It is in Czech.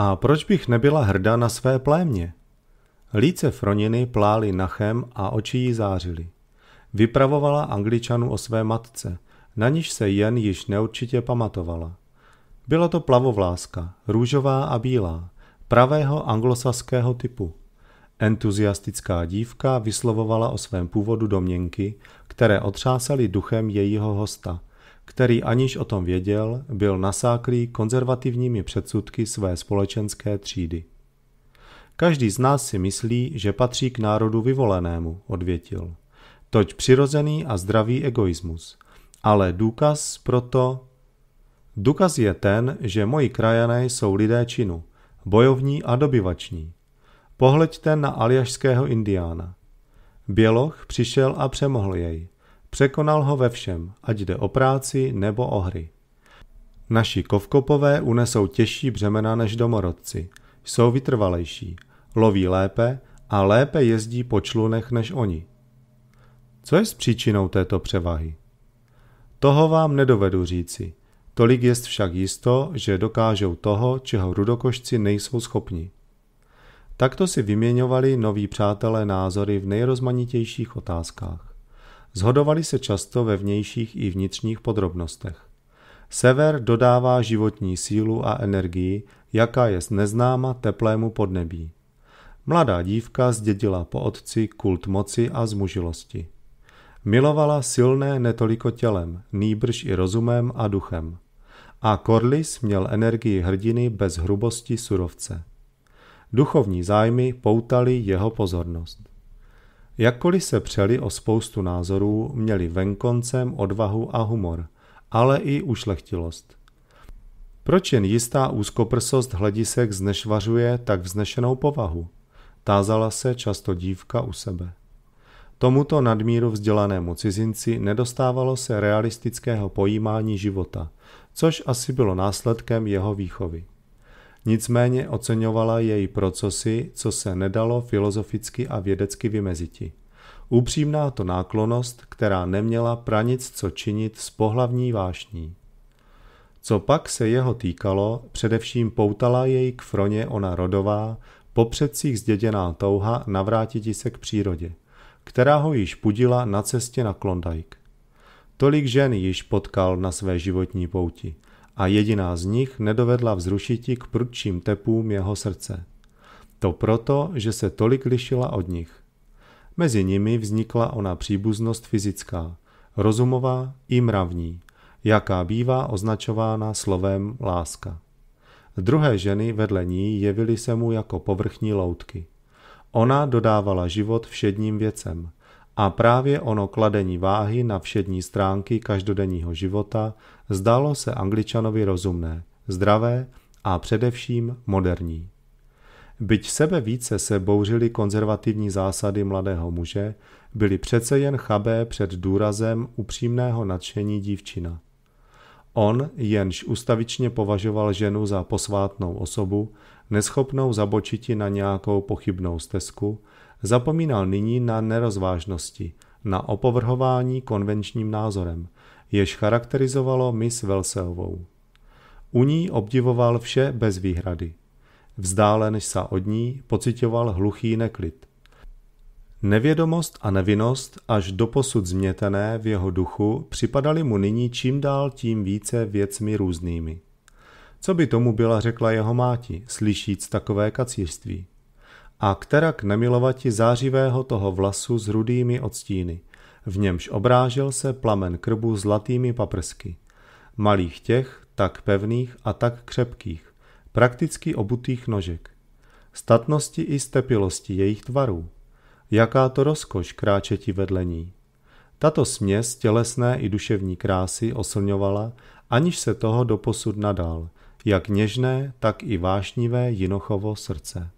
A proč bych nebyla hrdá na své plémě? Líce Froniny plály nachem a oči jí zářily. Vypravovala angličanu o své matce, na níž se jen již neurčitě pamatovala. Byla to plavovláska, růžová a bílá, pravého anglosaského typu. Entuziastická dívka vyslovovala o svém původu domněnky, které otřásaly duchem jejího hosta, který aniž o tom věděl, byl nasáklý konzervativními předsudky své společenské třídy. Každý z nás si myslí, že patří k národu vyvolenému, odvětil. Toť přirozený a zdravý egoismus. Ale důkaz proto... Důkaz je ten, že moji krajané jsou lidé činu, bojovní a dobyvační. Pohleďte na aljašského indiána. Běloch přišel a přemohl jej. Překonal ho ve všem, ať jde o práci nebo o hry. Naši kovkopové unesou těžší břemena než domorodci. Jsou vytrvalejší, loví lépe a lépe jezdí po člunech než oni. Co je s příčinou této převahy? Toho vám nedovedu říci. Tolik jest však jisto, že dokážou toho, čeho rudokošci nejsou schopni. Takto si vyměňovali noví přátelé názory v nejrozmanitějších otázkách. Zhodovali se často ve vnějších i vnitřních podrobnostech. Sever dodává životní sílu a energii, jaká je neznáma teplému podnebí. Mladá dívka zdědila po otci kult moci a zmužilosti. Milovala silné netoliko tělem, nýbrž i rozumem a duchem. A Korlis měl energii hrdiny bez hrubosti surovce. Duchovní zájmy poutali jeho pozornost. Jakkoliv se přeli o spoustu názorů, měli venkoncem odvahu a humor, ale i ušlechtilost. Proč jen jistá úzkoprsost hledisek znešvařuje tak vznešenou povahu? Tázala se často dívka u sebe. Tomuto nadmíru vzdělanému cizinci nedostávalo se realistického pojímání života, což asi bylo následkem jeho výchovy nicméně oceňovala její procesy, co se nedalo filozoficky a vědecky vymeziti. Upřímná to náklonost, která neměla pranic co činit s pohlavní vášní. Co pak se jeho týkalo, především poutala jej k froně ona rodová, po předcích zděděná touha navrátiti se k přírodě, která ho již pudila na cestě na Klondike. Tolik žen již potkal na své životní pouti – a jediná z nich nedovedla vzrušiti k prudším tepům jeho srdce. To proto, že se tolik lišila od nich. Mezi nimi vznikla ona příbuznost fyzická, rozumová i mravní, jaká bývá označována slovem láska. Druhé ženy vedle ní jevily se mu jako povrchní loutky. Ona dodávala život všedním věcem, a právě ono kladení váhy na všední stránky každodenního života zdálo se angličanovi rozumné, zdravé a především moderní. Byť sebe více se bouřily konzervativní zásady mladého muže, byly přece jen chabé před důrazem upřímného nadšení dívčina – On, jenž ustavičně považoval ženu za posvátnou osobu, neschopnou zabočiti na nějakou pochybnou stezku, zapomínal nyní na nerozvážnosti, na opovrhování konvenčním názorem, jež charakterizovalo Miss Velseovou. U ní obdivoval vše bez výhrady. Vzdálen se od ní pocitoval hluchý neklid. Nevědomost a nevinnost, až doposud změtené v jeho duchu, připadaly mu nyní čím dál tím více věcmi různými. Co by tomu byla řekla jeho máti, slyšíc takové kacířství? A kterak nemilovati zářivého toho vlasu s rudými odstíny, v němž obrážel se plamen krbu zlatými paprsky. Malých těch, tak pevných a tak křepkých, prakticky obutých nožek. Statnosti i stepilosti jejich tvarů – Jaká to rozkoš kráčeti vedle ní. Tato směs tělesné i duševní krásy oslňovala, aniž se toho doposud nadal, jak něžné, tak i vášnivé Jinochovo srdce.